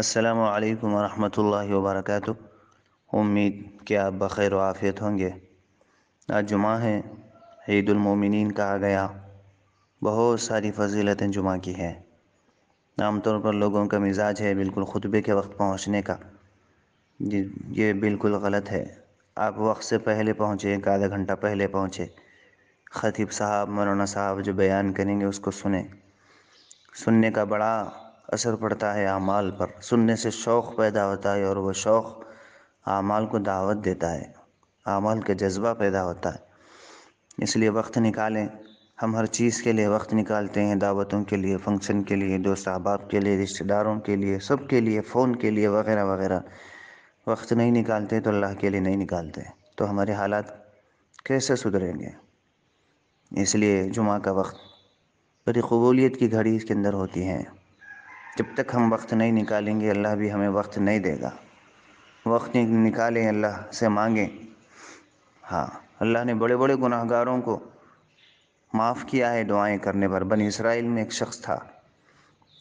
असलकम वरहमल वबरक उम्मीद कि आप बखैर आफ़ियत होंगे आज जुमा है ईदुलमिन कहा गया बहुत सारी फजीलतें जुमा की हैं आम तौर पर लोगों का मिजाज है बिल्कुल खुतबे के वक्त पहुंचने का ये बिल्कुल गलत है आप वक्त से पहले पहुंचे एक आधा घंटा पहले पहुंचे ख़तीब साहब मौलाना साहब जो बयान करेंगे उसको सुने सुनने का बड़ा असर पड़ता है अमाल पर सुनने से शौक़ पैदा होता है और वह शौक़ अमाल को दावत देता है अमाल का जज्बा पैदा होता है इसलिए वक्त निकालें हम हर चीज़ के लिए वक्त निकालते हैं दावतों के लिए फंक्शन के लिए दोस्त अहबाब के लिए रिश्तेदारों के लिए सब के लिए फ़ोन के लिए वगैरह वगैरह वक्त नहीं निकालते तो अल्लाह के लिए नहीं निकालते तो हमारे हालात कैसे सुधरेंगे इसलिए जुमा का वक्त बड़ी कबूलियत की घड़ी इसके अंदर होती है जब तक हम वक्त नहीं निकालेंगे अल्लाह भी हमें वक्त नहीं देगा वक्त निकालें अल्लाह से मांगें हाँ अल्लाह ने बड़े बड़े गुनाहगारों को माफ़ किया है दुआएं करने पर बन इसराइल में एक शख्स था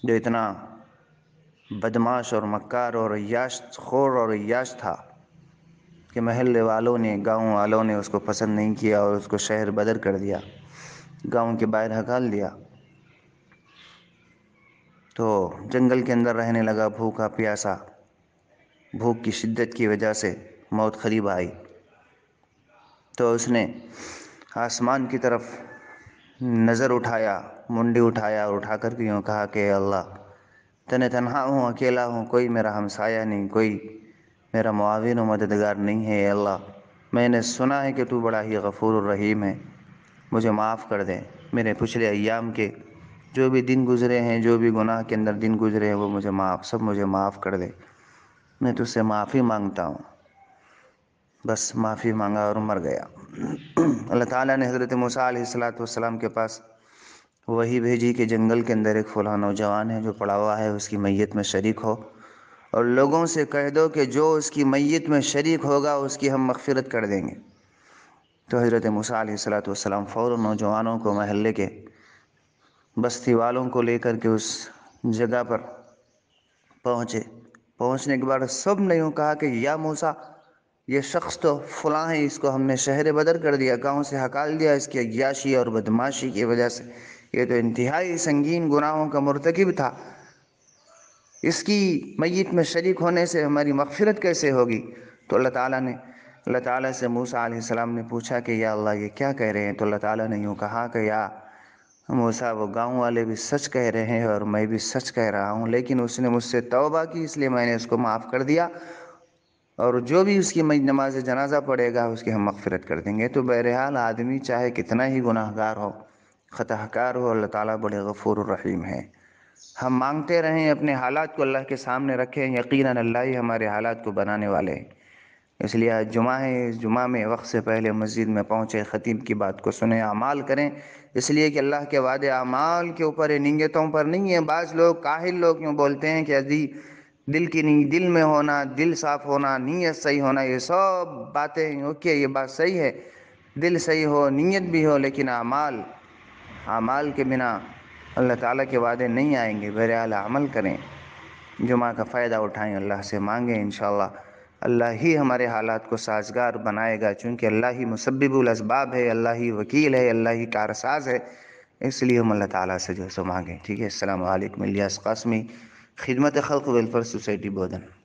जो इतना बदमाश और मक्कार और याश खोर और याश था कि महल वालों ने गांव वालों ने उसको पसंद नहीं किया और उसको शहर बदर कर दिया गांव के बाहर हकाल दिया तो जंगल के अंदर रहने लगा भूखा प्यासा भूख की शिद्दत की वजह से मौत करीब आई तो उसने आसमान की तरफ नज़र उठाया मुंडी उठाया और उठा कर यूँ कहा कि अल्लाह तने तनहा हूँ अकेला हूँ कोई मेरा हमसाया नहीं कोई मेरा मुआविन व मददगार नहीं है अल्लाह मैंने सुना है कि तू बड़ा ही गफूर रहीम है मुझे माफ़ कर दे मेरे पिछले अयाम के जो भी दिन गुजरे हैं जो भी गुनाह के अंदर दिन गुजरे हैं वो मुझे माफ़ सब मुझे माफ़ कर दे मैं तुझसे माफ़ी मांगता हूँ बस माफ़ी मांगा और मर गया अल्लाह ताला ने हज़रत मूसा सलाम के पास वही भेजी कि जंगल के अंदर एक फला नौजवान है जो पड़ा हुआ है उसकी मैयत में शरीक हो और लोगों से कह दो कि जो उसकी मैयत में शरीक होगा उसकी हम मगफ़िरत कर देंगे तो हज़रत मूसा सलाम फ़ौर नौजवानों को महल्ले के बस्ती वालों को लेकर के उस जगह पर पहुँचे पहुँचने के बाद सब ने यूँ कहा कि या मूसा ये शख्स तो फलां है इसको हमने शहर बदर कर दिया गांव से हकाल दिया इसकी अयाशी और बदमाशी की वजह से ये तो इंतहाई संगीन गुनाहों का मरतकब था इसकी मैत में शरीक होने से हमारी मगफरत कैसे होगी तो अल्लाह ताला ने अल्लाह ताला से मूसा सलाम ने पूछा कि या अल्लाह ये क्या कह रहे हैं तो अल्लाह ताला ने यूँ कहा कि या मूसा वो गांव वाले भी सच कह रहे हैं और मैं भी सच कह रहा हूँ लेकिन उसने मुझसे तौबा की इसलिए मैंने उसको माफ़ कर दिया और जो भी उसकी नमाज जनाजा पड़ेगा उसकी हम मगफरत कर देंगे तो बहरहाल आदमी चाहे कितना ही गुनाहगार हो खतहकार हो अल्लाह ताला बड़े गफूर रहीम है हम मांगते रहें अपने हालात को अल्लाह के सामने रखें यकीनन अल्लाह ही हमारे हालात को बनाने वाले हैं इसलिए आज जुमा है इस जुमा में वक्त से पहले मस्जिद में पहुँचे ख़तीब की बात को सुने अमाल करें इसलिए कि अल्लाह के वादे अमाल के ऊपर नीयतों पर नहीं है बाज़ लोग काहिल लोग यूँ बोलते हैं कि अजी दिल की नहीं दिल में होना दिल साफ़ होना नीयत सही होना ये सब बातें ओके ये बात सही है दिल सही हो नीयत भी हो लेकिन अमाल अमाल के बिना अल्लाह ताला के वादे नहीं आएंगे बहरहाल अमल करें जुमा का फ़ायदा उठाएं अल्लाह से मांगें इनशाला अल्लाह ही हमारे हालात को साजगार बनाएगा चूँकि अल्लाह ही मुसब्बिबुलसबाब है अल्लाह ही वकील है अल्लाह ही कारसाज है इसलिए हम अल्लाह ताला से जो है सो मांगें ठीक है अल्लाम असल कासमी खिदमत खल्क वेलफेयर सोसाइटी बोधन